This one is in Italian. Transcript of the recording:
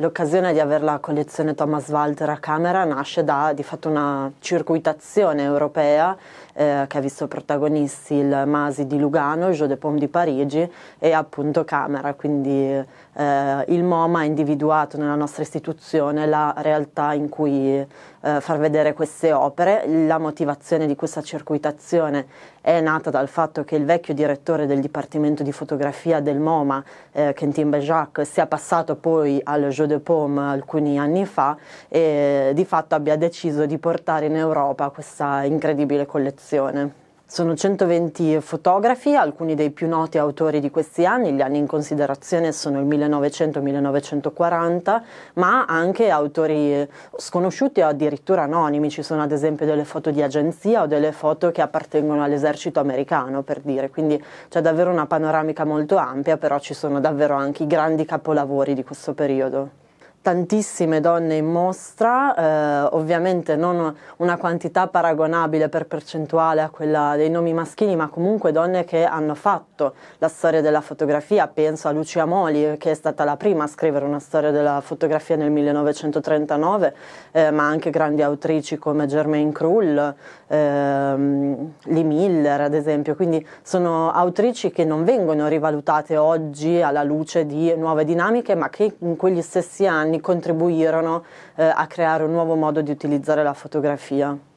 L'occasione di avere la collezione Thomas Walter a camera nasce da di fatto una circuitazione europea eh, che ha visto protagonisti il Masi di Lugano, Jeux de Pomme di Parigi e appunto Camera, quindi eh, il MoMA ha individuato nella nostra istituzione la realtà in cui eh, far vedere queste opere. La motivazione di questa circuitazione è nata dal fatto che il vecchio direttore del Dipartimento di Fotografia del MoMA, eh, Quentin Bejac, sia passato poi al Jeux de Pomme alcuni anni fa e di fatto abbia deciso di portare in Europa questa incredibile collezione. Sono 120 fotografi, alcuni dei più noti autori di questi anni, gli anni in considerazione sono il 1900-1940, ma anche autori eh, sconosciuti o addirittura anonimi, ci sono ad esempio delle foto di agenzia o delle foto che appartengono all'esercito americano per dire, quindi c'è davvero una panoramica molto ampia, però ci sono davvero anche i grandi capolavori di questo periodo tantissime donne in mostra, eh, ovviamente non una quantità paragonabile per percentuale a quella dei nomi maschili, ma comunque donne che hanno fatto la storia della fotografia. Penso a Lucia Moli, che è stata la prima a scrivere una storia della fotografia nel 1939, eh, ma anche grandi autrici come Germaine Krull, ehm, Lee Miller, ad esempio. Quindi sono autrici che non vengono rivalutate oggi alla luce di nuove dinamiche, ma che in quegli stessi anni anni contribuirono eh, a creare un nuovo modo di utilizzare la fotografia.